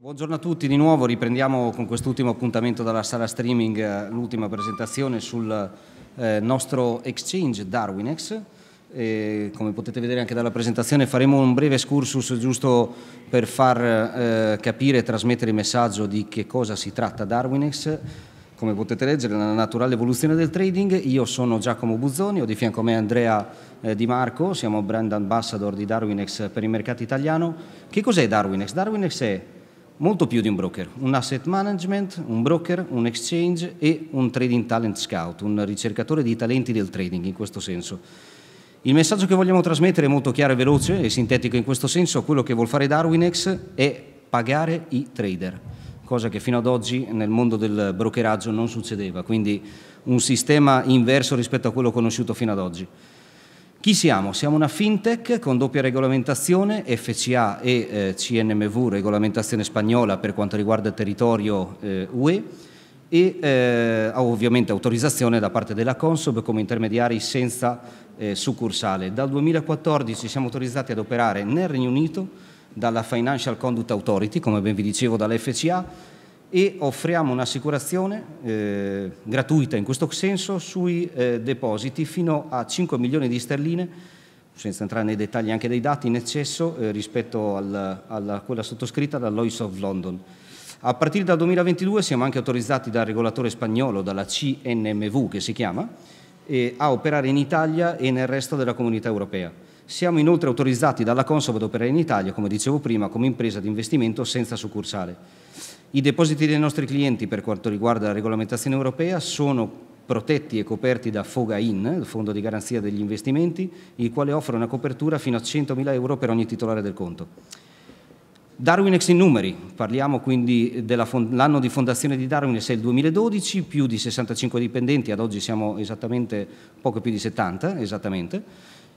Buongiorno a tutti di nuovo, riprendiamo con quest'ultimo appuntamento dalla sala streaming eh, l'ultima presentazione sul eh, nostro exchange Darwinex. E, come potete vedere anche dalla presentazione faremo un breve excursus giusto per far eh, capire e trasmettere il messaggio di che cosa si tratta Darwinex. Come potete leggere, la naturale evoluzione del trading. Io sono Giacomo Buzzoni, ho di fianco a me Andrea eh, Di Marco, siamo brand ambassador di Darwinex per il mercato italiano. Che cos'è Darwinex? Darwinex è molto più di un broker, un asset management, un broker, un exchange e un trading talent scout, un ricercatore di talenti del trading in questo senso. Il messaggio che vogliamo trasmettere è molto chiaro e veloce e sintetico in questo senso, quello che vuol fare Darwinex è pagare i trader, cosa che fino ad oggi nel mondo del brokeraggio non succedeva, quindi un sistema inverso rispetto a quello conosciuto fino ad oggi. Chi siamo? Siamo una fintech con doppia regolamentazione, FCA e eh, CNMV, regolamentazione spagnola per quanto riguarda il territorio eh, UE e eh, ovviamente autorizzazione da parte della Consob come intermediari senza eh, succursale. Dal 2014 siamo autorizzati ad operare nel Regno Unito dalla Financial Conduct Authority, come ben vi dicevo, dall'FCA e offriamo un'assicurazione eh, gratuita in questo senso sui eh, depositi fino a 5 milioni di sterline, senza entrare nei dettagli anche dei dati in eccesso eh, rispetto a quella sottoscritta da Lloyds of London. A partire dal 2022 siamo anche autorizzati dal regolatore spagnolo, dalla CNMV che si chiama, a operare in Italia e nel resto della comunità europea. Siamo inoltre autorizzati dalla Consob ad operare in Italia, come dicevo prima, come impresa di investimento senza succursale. I depositi dei nostri clienti per quanto riguarda la regolamentazione europea sono protetti e coperti da FOGAIN, il Fondo di Garanzia degli Investimenti, il quale offre una copertura fino a 100.000 euro per ogni titolare del conto. Darwinex in numeri, parliamo quindi dell'anno di fondazione di Darwinex è il 2012, più di 65 dipendenti, ad oggi siamo esattamente poco più di 70, esattamente.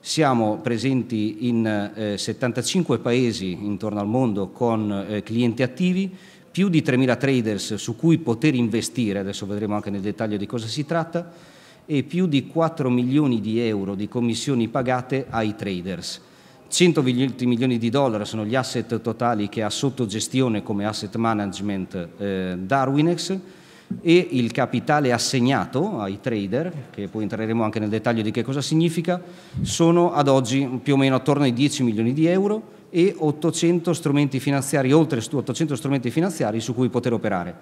Siamo presenti in eh, 75 paesi intorno al mondo con eh, clienti attivi, più di 3.000 traders su cui poter investire, adesso vedremo anche nel dettaglio di cosa si tratta, e più di 4 milioni di euro di commissioni pagate ai traders. 100 milioni di dollari sono gli asset totali che ha sotto gestione come asset management eh, Darwinex e il capitale assegnato ai trader, che poi entreremo anche nel dettaglio di che cosa significa, sono ad oggi più o meno attorno ai 10 milioni di euro e 800 strumenti finanziari, oltre 800 strumenti finanziari su cui poter operare.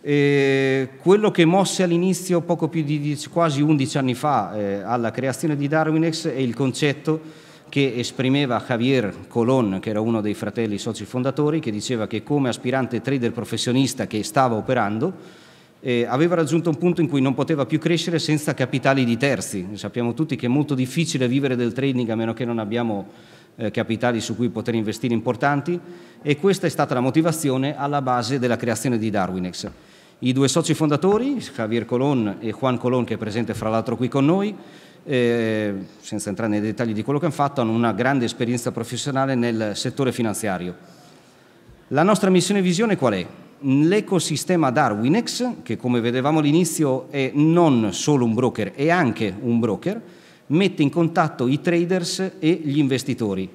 Eh, quello che mosse all'inizio, poco più di 10, quasi 11 anni fa, eh, alla creazione di Darwinex è il concetto che esprimeva Javier Colon, che era uno dei fratelli soci fondatori, che diceva che come aspirante trader professionista che stava operando, eh, aveva raggiunto un punto in cui non poteva più crescere senza capitali di terzi. Sappiamo tutti che è molto difficile vivere del trading a meno che non abbiamo eh, capitali su cui poter investire importanti e questa è stata la motivazione alla base della creazione di Darwinex. I due soci fondatori, Javier Colon e Juan Colon, che è presente fra l'altro qui con noi, eh, senza entrare nei dettagli di quello che hanno fatto, hanno una grande esperienza professionale nel settore finanziario. La nostra missione e visione qual è? L'ecosistema Darwinex, che come vedevamo all'inizio è non solo un broker, è anche un broker, mette in contatto i traders e gli investitori.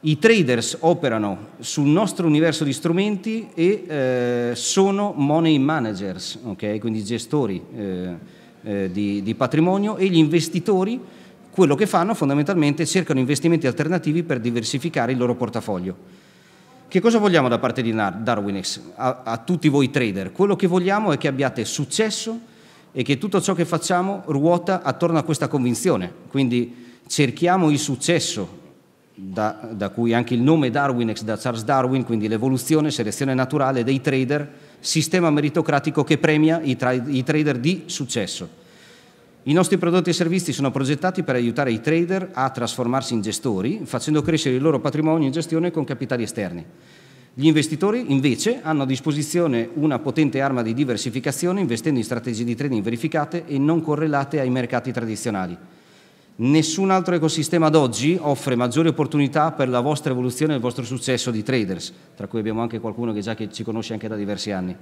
I traders operano sul nostro universo di strumenti e eh, sono money managers, okay? quindi gestori eh, eh, di, di patrimonio e gli investitori quello che fanno fondamentalmente è cercano investimenti alternativi per diversificare il loro portafoglio. Che cosa vogliamo da parte di Darwinex a, a tutti voi trader? Quello che vogliamo è che abbiate successo e che tutto ciò che facciamo ruota attorno a questa convinzione. Quindi cerchiamo il successo, da, da cui anche il nome Darwin ex da Charles Darwin, quindi l'evoluzione, selezione naturale dei trader, sistema meritocratico che premia i, tra i trader di successo. I nostri prodotti e servizi sono progettati per aiutare i trader a trasformarsi in gestori, facendo crescere il loro patrimonio in gestione con capitali esterni. Gli investitori invece hanno a disposizione una potente arma di diversificazione investendo in strategie di trading verificate e non correlate ai mercati tradizionali. Nessun altro ecosistema ad oggi offre maggiori opportunità per la vostra evoluzione e il vostro successo di traders, tra cui abbiamo anche qualcuno che già che ci conosce anche da diversi anni.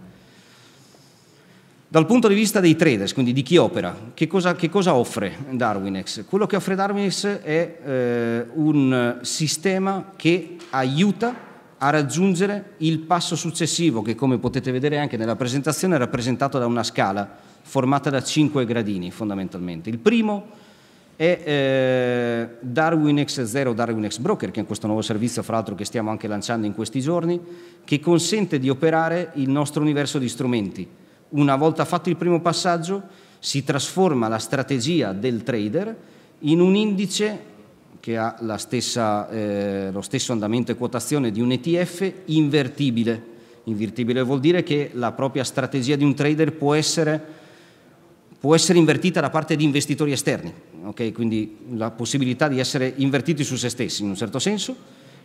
Dal punto di vista dei traders, quindi di chi opera, che cosa, che cosa offre Darwinex? Quello che offre Darwinex è eh, un sistema che aiuta a raggiungere il passo successivo che come potete vedere anche nella presentazione è rappresentato da una scala formata da cinque gradini fondamentalmente. Il primo è eh, Darwin X0 Darwin X Broker che è questo nuovo servizio fra l'altro che stiamo anche lanciando in questi giorni che consente di operare il nostro universo di strumenti. Una volta fatto il primo passaggio si trasforma la strategia del trader in un indice che ha stessa, eh, lo stesso andamento e quotazione di un ETF invertibile. Invertibile vuol dire che la propria strategia di un trader può essere, può essere invertita da parte di investitori esterni, okay? quindi la possibilità di essere invertiti su se stessi in un certo senso.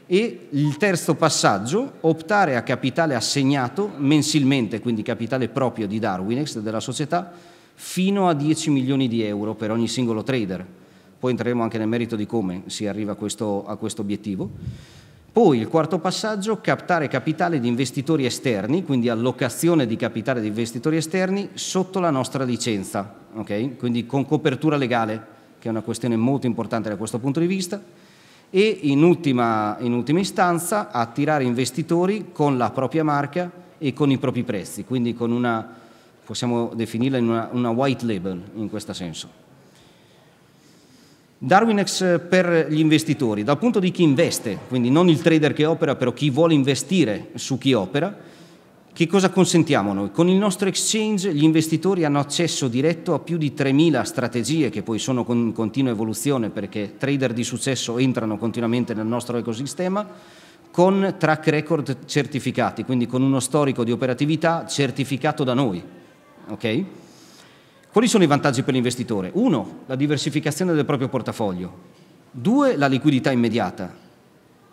E il terzo passaggio, optare a capitale assegnato mensilmente, quindi capitale proprio di Darwinex, della società, fino a 10 milioni di euro per ogni singolo trader poi entreremo anche nel merito di come si arriva a questo, a questo obiettivo. Poi il quarto passaggio, captare capitale di investitori esterni, quindi allocazione di capitale di investitori esterni sotto la nostra licenza, okay? quindi con copertura legale, che è una questione molto importante da questo punto di vista. E in ultima, in ultima istanza attirare investitori con la propria marca e con i propri prezzi, quindi con una, possiamo definirla una, una white label in questo senso. Darwinex eh, per gli investitori, dal punto di chi investe, quindi non il trader che opera, però chi vuole investire su chi opera, che cosa consentiamo noi? Con il nostro exchange gli investitori hanno accesso diretto a più di 3.000 strategie che poi sono in continua evoluzione perché trader di successo entrano continuamente nel nostro ecosistema con track record certificati, quindi con uno storico di operatività certificato da noi. Okay? Quali sono i vantaggi per l'investitore? Uno, la diversificazione del proprio portafoglio. Due, la liquidità immediata.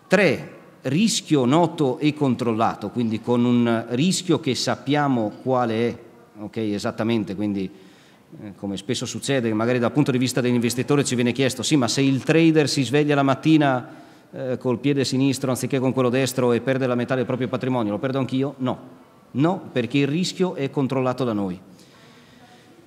Tre, rischio noto e controllato, quindi con un rischio che sappiamo quale è, ok, esattamente, quindi eh, come spesso succede, magari dal punto di vista dell'investitore ci viene chiesto, sì, ma se il trader si sveglia la mattina eh, col piede sinistro anziché con quello destro e perde la metà del proprio patrimonio, lo perdo anch'io? No, no, perché il rischio è controllato da noi.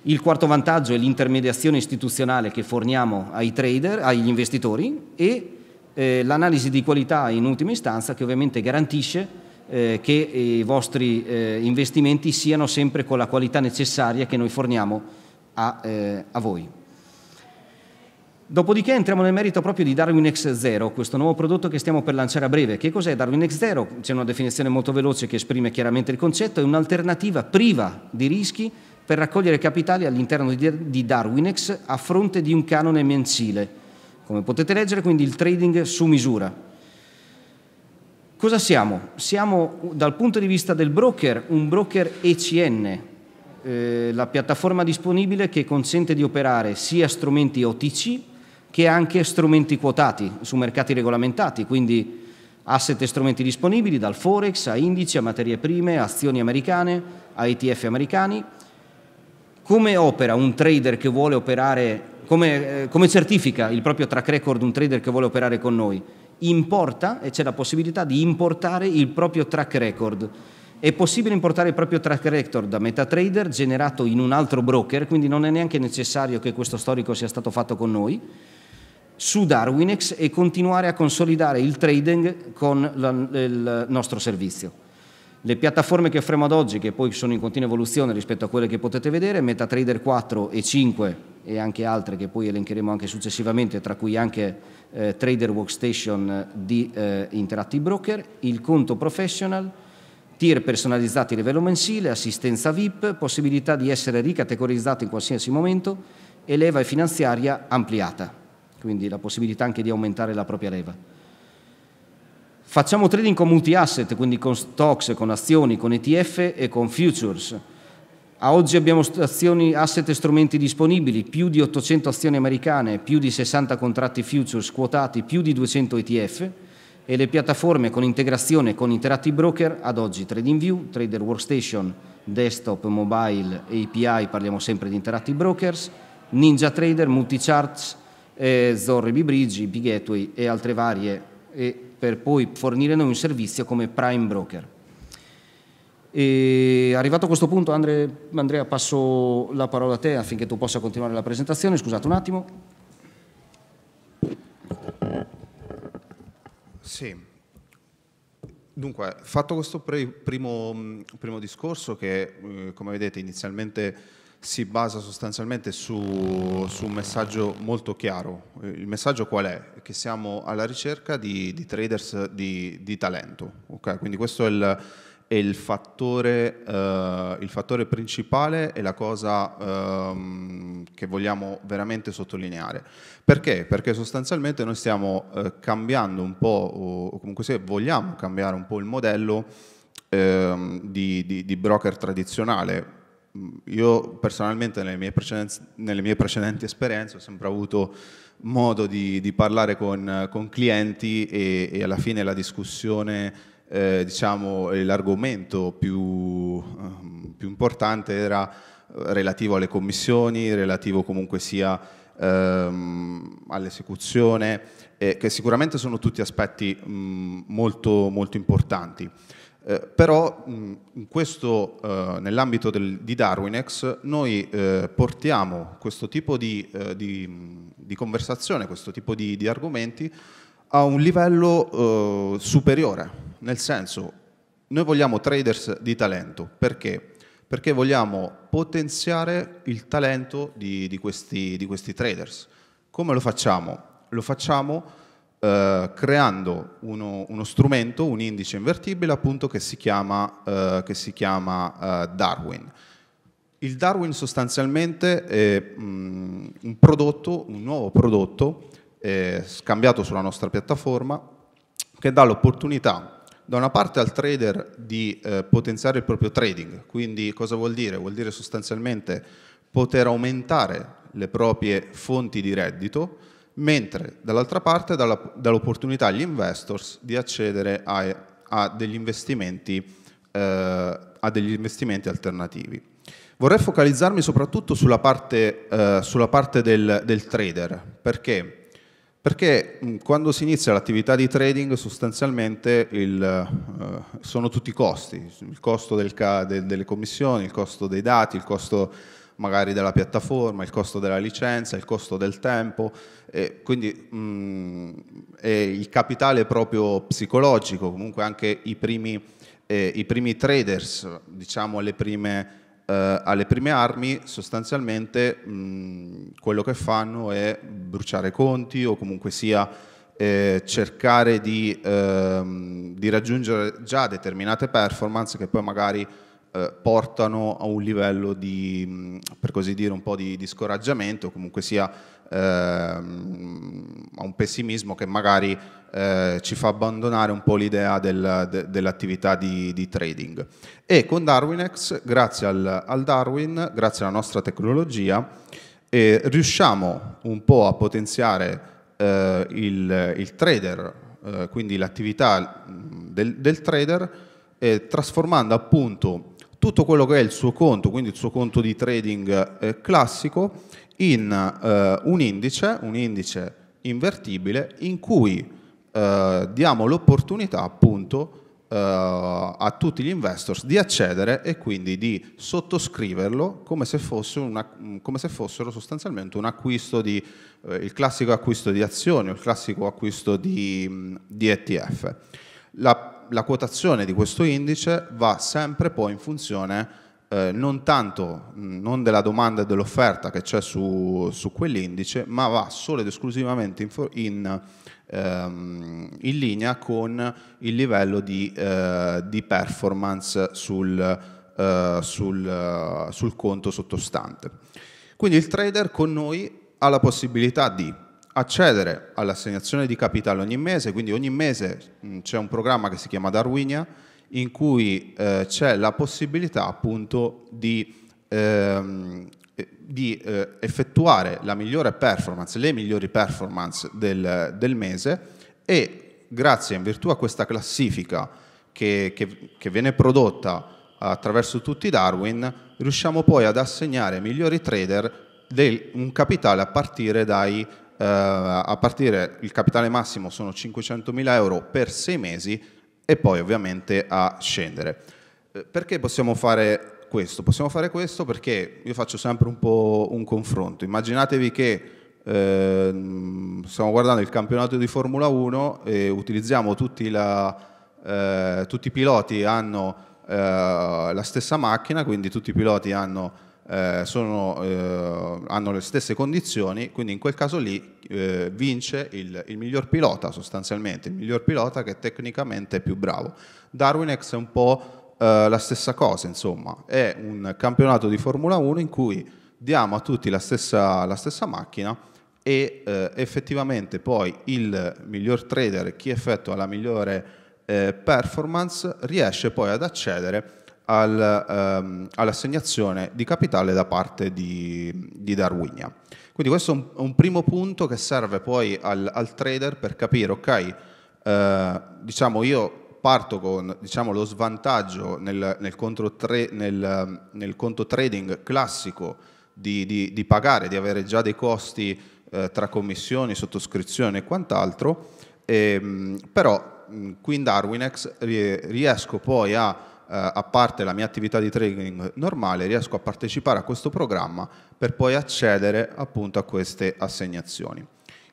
Il quarto vantaggio è l'intermediazione istituzionale che forniamo ai trader, agli investitori e eh, l'analisi di qualità in ultima istanza che ovviamente garantisce eh, che i vostri eh, investimenti siano sempre con la qualità necessaria che noi forniamo a, eh, a voi. Dopodiché entriamo nel merito proprio di Darwin X0, questo nuovo prodotto che stiamo per lanciare a breve. Che cos'è Darwin X0? C'è una definizione molto veloce che esprime chiaramente il concetto, è un'alternativa priva di rischi per raccogliere capitali all'interno di Darwinex a fronte di un canone mensile. Come potete leggere, quindi il trading su misura. Cosa siamo? Siamo dal punto di vista del broker, un broker ECN, eh, la piattaforma disponibile che consente di operare sia strumenti OTC che anche strumenti quotati su mercati regolamentati, quindi asset e strumenti disponibili dal Forex a indici, a materie prime, azioni americane, a ETF americani come opera un trader che vuole operare, come, eh, come certifica il proprio track record un trader che vuole operare con noi? Importa, e c'è la possibilità di importare il proprio track record. È possibile importare il proprio track record da MetaTrader generato in un altro broker, quindi non è neanche necessario che questo storico sia stato fatto con noi, su Darwinex e continuare a consolidare il trading con la, il nostro servizio. Le piattaforme che offriamo ad oggi, che poi sono in continua evoluzione rispetto a quelle che potete vedere, MetaTrader 4 e 5 e anche altre che poi elencheremo anche successivamente, tra cui anche eh, Trader Workstation di eh, Interactive Broker, il conto professional, tier personalizzati a livello mensile, assistenza VIP, possibilità di essere ricategorizzati in qualsiasi momento e leva finanziaria ampliata, quindi la possibilità anche di aumentare la propria leva. Facciamo trading con multi-asset, quindi con stocks, con azioni, con ETF e con futures. A oggi abbiamo azioni, asset e strumenti disponibili, più di 800 azioni americane, più di 60 contratti futures quotati, più di 200 ETF e le piattaforme con integrazione con Interactive broker ad oggi TradingView, Trader Workstation, Desktop, Mobile, API, parliamo sempre di Interactive brokers, Ninja Trader, Multicharts, eh, Zorre, Bibrigi, Bigateway e altre varie e per poi fornire noi un servizio come prime broker. E arrivato a questo punto, Andre, Andrea, passo la parola a te affinché tu possa continuare la presentazione. Scusate un attimo. Sì. Dunque, fatto questo primo, primo discorso che, eh, come vedete, inizialmente si basa sostanzialmente su, su, un messaggio molto chiaro. Il messaggio qual è? Che siamo alla ricerca di, di traders di, di talento. Okay? Quindi questo è il, è il, fattore, eh, il fattore, principale e la cosa eh, che vogliamo veramente sottolineare. Perché? Perché sostanzialmente noi stiamo eh, cambiando un po', o comunque se vogliamo cambiare un po' il modello ehm, di, di broker tradizionale io personalmente nelle mie, nelle mie, precedenti esperienze ho sempre avuto modo di, di parlare con, con clienti e, e, alla fine la discussione, eh, diciamo, l'argomento più, eh, più, importante era eh, relativo alle commissioni, relativo comunque sia ehm, all'esecuzione, eh, che sicuramente sono tutti aspetti mh, molto, molto importanti. Eh, però questo, eh, nell'ambito del, di Darwinex noi eh, portiamo questo tipo di, eh, di, di, conversazione, questo tipo di, di argomenti a un livello eh, superiore, nel senso noi vogliamo traders di talento, perché? Perché vogliamo potenziare il talento di, questi, di questi traders. Come lo facciamo? Lo facciamo eh, creando uno, uno, strumento, un indice invertibile appunto che si chiama, eh, che si chiama eh, Darwin. Il Darwin sostanzialmente è mh, mm, un prodotto, un nuovo prodotto scambiato sulla nostra piattaforma che dà l'opportunità da una parte al trader di eh, potenziare il proprio trading, quindi cosa vuol dire? Vuol dire sostanzialmente poter aumentare le proprie fonti di reddito mentre dall'altra parte dà l'opportunità agli investors di accedere a, a, degli eh, a, degli investimenti, alternativi. Vorrei focalizzarmi soprattutto sulla parte, eh, sulla parte del, del, trader, perché? perché mh, mm, quando si inizia l'attività di trading sostanzialmente il, eh, sono tutti i costi, il costo del, de, delle commissioni, il costo dei dati, il costo magari della piattaforma, il costo della licenza, il costo del tempo, e quindi mh, mm, il capitale proprio psicologico, comunque anche i primi, eh, i primi traders, diciamo alle prime, eh, alle prime armi, sostanzialmente mh, mm, quello che fanno è bruciare conti o comunque sia eh, cercare di, ehm, di, raggiungere già determinate performance che poi magari eh, portano a un livello di, mm, per così dire, un po' di, di scoraggiamento, comunque sia Ehm, a un pessimismo che magari eh, ci fa abbandonare un po' l'idea del, de, dell'attività di, di, trading. E con DarwinX, grazie al, al Darwin, grazie alla nostra tecnologia, eh, riusciamo un po' a potenziare eh, il, il, trader, eh, quindi l'attività mm, del, del trader, eh, trasformando appunto tutto quello che è il suo conto, quindi il suo conto di trading eh, classico, in eh, un indice, un indice invertibile, in cui eh, diamo l'opportunità appunto eh, a tutti gli investors di accedere e quindi di sottoscriverlo come se, fosse una, mm, come se fossero sostanzialmente un acquisto di, eh, il classico acquisto di azioni o il classico acquisto di, mm, di ETF. La la quotazione di questo indice va sempre poi in funzione eh, non tanto non della domanda e dell'offerta che c'è su, su quell'indice, ma va solo ed esclusivamente in, in, ehm, in linea con il livello di, eh, di performance sul, eh, sul, sul conto sottostante. Quindi il trader con noi ha la possibilità di accedere all'assegnazione di capitale ogni mese, quindi ogni mese mm, c'è un programma che si chiama Darwinia in cui eh, c'è la possibilità appunto di, ehm, eh, di eh, effettuare la migliore performance, le migliori performance del, del mese e grazie in virtù a questa classifica che, che, che viene prodotta attraverso tutti i Darwin riusciamo poi ad assegnare ai migliori trader del, un capitale a partire dai eh, a partire il capitale massimo sono 500.000 euro per sei mesi e poi ovviamente a scendere. Eh, perché possiamo fare questo? Possiamo fare questo perché io faccio sempre un po' un confronto. Immaginatevi che eh, stiamo guardando il campionato di Formula 1 e utilizziamo tutti, la, eh, tutti i piloti hanno eh, la stessa macchina, quindi tutti i piloti hanno eh, sono, eh, hanno le stesse condizioni, quindi in quel caso lì eh, vince il, il, miglior pilota sostanzialmente, il miglior pilota che tecnicamente è più bravo. Darwin X è un po' eh, la stessa cosa, insomma, è un campionato di Formula 1 in cui diamo a tutti la stessa, la stessa macchina e eh, effettivamente poi il miglior trader, chi effettua la migliore eh, performance, riesce poi ad accedere a al, ehm, all'assegnazione di capitale da parte di, di Darwinia. Quindi questo è un, un, primo punto che serve poi al, al trader per capire, ok, eh, diciamo io parto con diciamo, lo svantaggio nel, nel, conto tre, nel, nel, conto trading classico di, di, di, pagare, di avere già dei costi eh, tra commissioni, sottoscrizione e quant'altro, e, ehm, però qui in Darwinex eh, riesco poi a eh, a parte la mia attività di trading normale, riesco a partecipare a questo programma per poi accedere appunto a queste assegnazioni.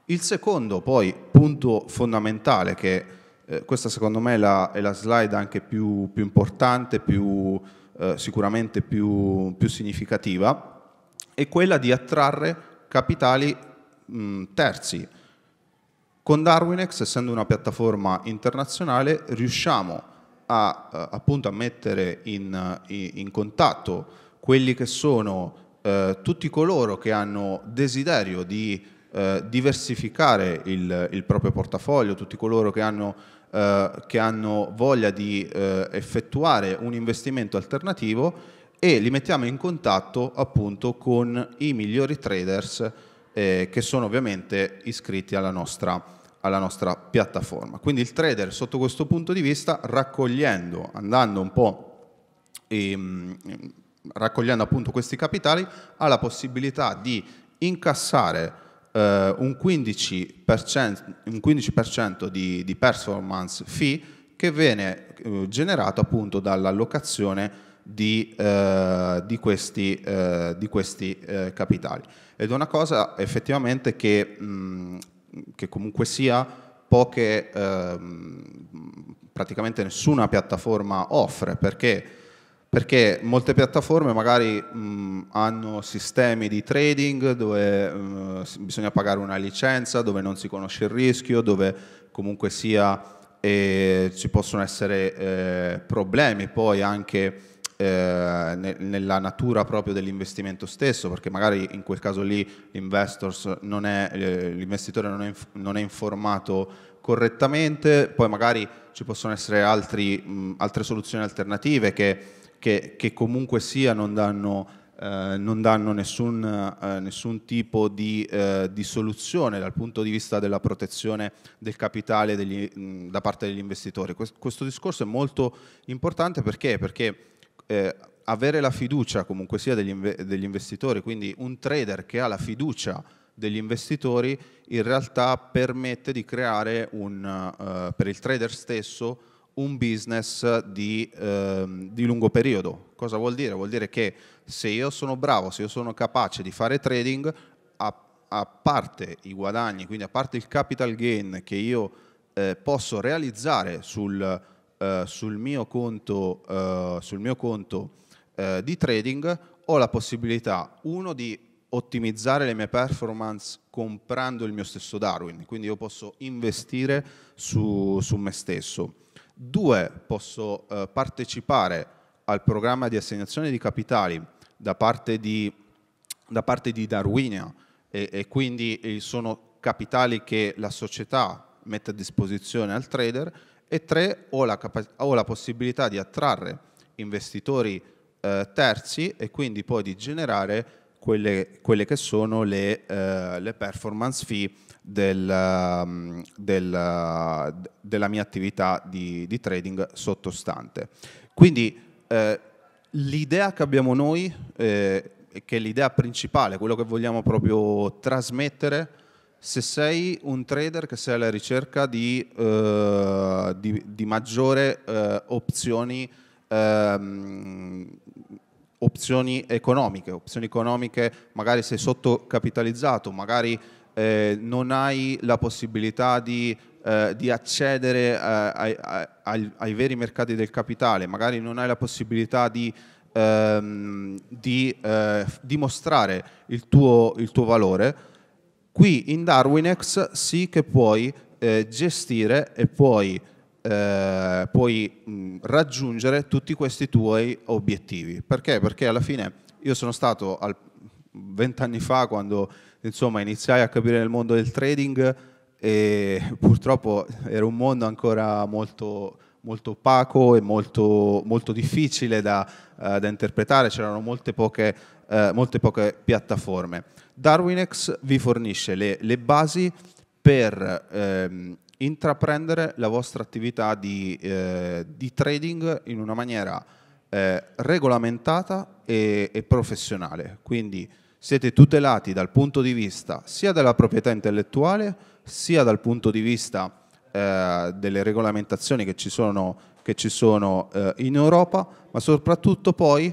Il secondo poi punto fondamentale che eh, questa secondo me è la, è la slide anche più, più importante, più, eh, sicuramente più, più, significativa, è quella di attrarre capitali mh, terzi. Con Darwinex, essendo una piattaforma internazionale, riusciamo a a, eh, appunto a mettere in, eh, in, contatto quelli che sono eh, tutti coloro che hanno desiderio di eh, diversificare il, il, proprio portafoglio, tutti coloro che hanno, eh, che hanno voglia di eh, effettuare un investimento alternativo e li mettiamo in contatto appunto con i migliori traders che sono ovviamente iscritti alla nostra alla nostra piattaforma. Quindi il trader sotto questo punto di vista raccogliendo, andando un po' ehm, raccogliendo appunto questi capitali, ha la possibilità di incassare eh, un 15%, un 15 di, di, performance fee che viene eh, generato appunto dall'allocazione di, eh, di, questi, eh, di questi eh, capitali. Ed è una cosa effettivamente che mh, che comunque sia poche, ehm, praticamente nessuna piattaforma offre, perché, perché molte piattaforme magari mh, hanno sistemi di trading dove mh, eh, bisogna pagare una licenza, dove non si conosce il rischio, dove comunque sia eh, ci possono essere eh, problemi poi anche eh, nella natura proprio dell'investimento stesso, perché magari in quel caso lì non è, eh, l'investitore non è, non è, informato correttamente, poi magari ci possono essere altri, mh, altre soluzioni alternative che, che, che, comunque sia non danno, eh, non danno nessun, eh, nessun, tipo di, eh, di, soluzione dal punto di vista della protezione del capitale degli, mh, da parte degli investitori. Questo, questo, discorso è molto importante perché? Perché eh, avere la fiducia comunque sia degli, inve- degli, investitori, quindi un trader che ha la fiducia degli investitori in realtà permette di creare un, eh, per il trader stesso un business di, eh, di, lungo periodo. Cosa vuol dire? Vuol dire che se io sono bravo, se io sono capace di fare trading, a, a parte i guadagni, quindi a parte il capital gain che io eh, posso realizzare sul eh, sul mio conto, eh, sul mio conto eh, di trading ho la possibilità, uno, di ottimizzare le mie performance comprando il mio stesso Darwin, quindi io posso investire su, su me stesso. Due, posso eh, partecipare al programma di assegnazione di capitali da parte di, da parte di Darwinia e, e quindi sono capitali che la società mette a disposizione al trader e tre, ho la, capa- ho la possibilità di attrarre investitori eh, terzi e quindi poi di generare quelle, quelle che sono le, eh, le performance fee del, mm, del, della mia attività di, di trading sottostante. Quindi eh, l'idea che abbiamo noi, eh, che è l'idea principale, quello che vogliamo proprio trasmettere, se sei un trader che sei alla ricerca di, eh, di, di maggiore eh, opzioni, ehm, opzioni, economiche, opzioni economiche magari sei sottocapitalizzato, magari eh, non hai la possibilità di, eh, di accedere eh, ai, ai, ai, veri mercati del capitale, magari non hai la possibilità di ehm, eh, dimostrare il tuo, il tuo valore, Qui in Darwinex sì che puoi eh, gestire e puoi, eh, puoi mh, mm, raggiungere tutti questi tuoi obiettivi. Perché? Perché alla fine io sono stato vent'anni fa quando insomma, iniziai a capire il mondo del trading e purtroppo era un mondo ancora molto, molto opaco e molto, molto difficile da, eh, da interpretare, c'erano molte poche eh, molte poche piattaforme. DarwinX vi fornisce le, le basi per ehm, intraprendere la vostra attività di, eh, di trading in una maniera eh, regolamentata e, e, professionale. Quindi siete tutelati dal punto di vista sia della proprietà intellettuale sia dal punto di vista eh, delle regolamentazioni che ci sono, che ci sono eh, in Europa, ma soprattutto poi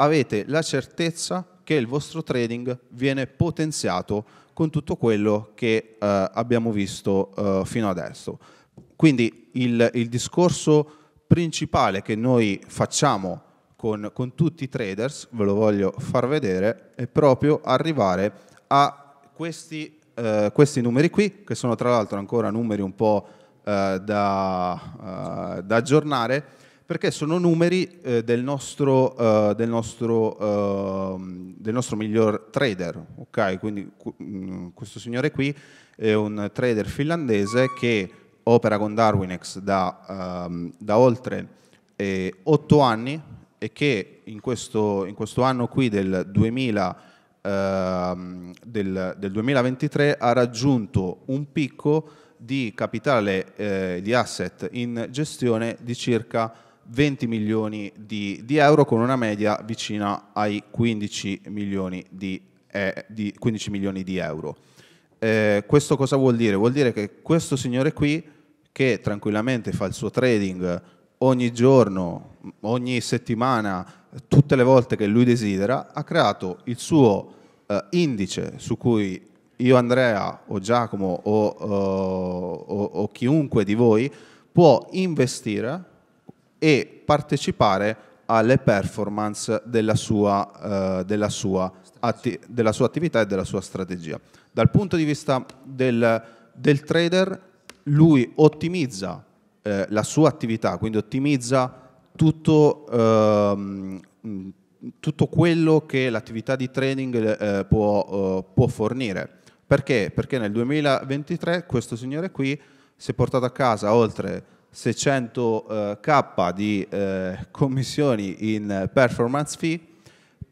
avete la certezza che il vostro trading viene potenziato con tutto quello che eh, abbiamo visto eh, fino adesso. Quindi il, il, discorso principale che noi facciamo con, con tutti i traders, ve lo voglio far vedere, è proprio arrivare a questi Uh, questi numeri qui, che sono tra l'altro ancora numeri un po' uh, da, uh, da aggiornare, perché sono numeri eh, del, nostro, eh, del, nostro, ehm, del, nostro, miglior trader. Okay? Quindi mh, mm, questo signore qui è un trader finlandese che opera con Darwinex da, ehm, da oltre 8 eh, anni e che in questo, in questo anno qui del 2000 ehm, del, del, 2023 ha raggiunto un picco di capitale eh, di asset in gestione di circa 20 milioni di, di euro con una media vicina ai 15 milioni di, eh, di, 15 milioni di euro. Eh, questo cosa vuol dire? Vuol dire che questo signore qui, che tranquillamente fa il suo trading ogni giorno, ogni settimana, tutte le volte che lui desidera, ha creato il suo eh, indice su cui io Andrea o Giacomo o, o, eh, o, o chiunque di voi può investire e partecipare alle performance della sua, eh, della, sua atti- della sua, attività e della sua strategia. Dal punto di vista del, del trader, lui ottimizza eh, la sua attività, quindi ottimizza tutto, ehm, tutto quello che l'attività di trading eh, può, eh, può fornire. Perché? Perché nel 2023 questo signore qui si è portato a casa oltre 600k eh, di eh, commissioni in eh, performance fee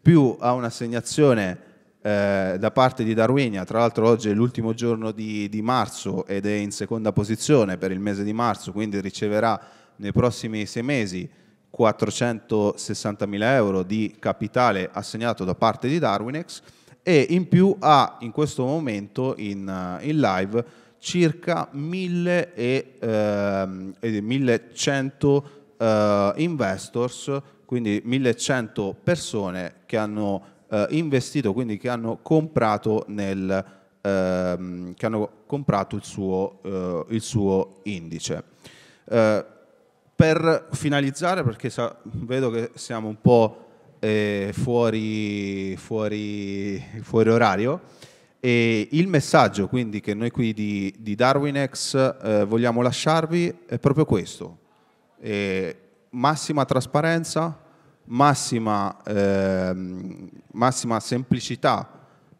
più a un'assegnazione da parte di Darwinia, tra l'altro oggi è l'ultimo giorno di, di, marzo ed è in seconda posizione per il mese di marzo, quindi riceverà nei prossimi sei mesi 460.000 euro di capitale assegnato da parte di Darwinex e in più ha in questo momento in, in live circa 1000 e, ehm, eh, 1100 eh, investors, quindi 1100 persone che hanno eh, investito, quindi che hanno comprato, nel, ehm, che hanno comprato il, suo, eh, il suo indice. Eh, per finalizzare, perché vedo che siamo un po' eh, fuori, fuori, fuori orario, e il messaggio quindi che noi qui di, di DarwinX eh, vogliamo lasciarvi è proprio questo. Eh, massima trasparenza, massima, eh, massima semplicità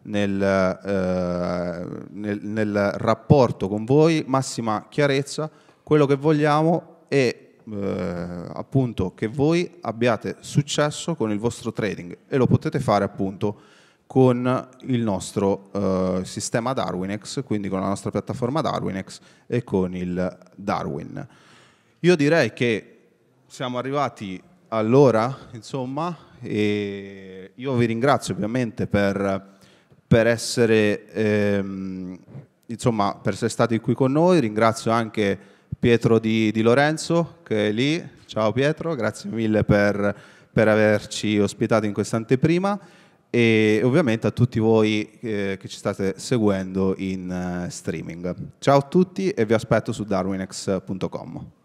nel, eh, nel, nel, rapporto con voi, massima chiarezza. Quello che vogliamo è eh, appunto che voi abbiate successo con il vostro trading e lo potete fare appunto con il nostro uh, sistema Darwinex, quindi con la nostra piattaforma Darwinex e con il Darwin. Io direi che siamo arrivati all'ora, insomma, e io vi ringrazio ovviamente per, per essere... Ehm, insomma, per essere stati qui con noi. Ringrazio anche Pietro di, di Lorenzo che è lì. Ciao Pietro, grazie mille per, per averci ospitato in questa anteprima e ovviamente a tutti voi eh, che ci state seguendo in uh, streaming. Ciao a tutti e vi aspetto su darwinex.com.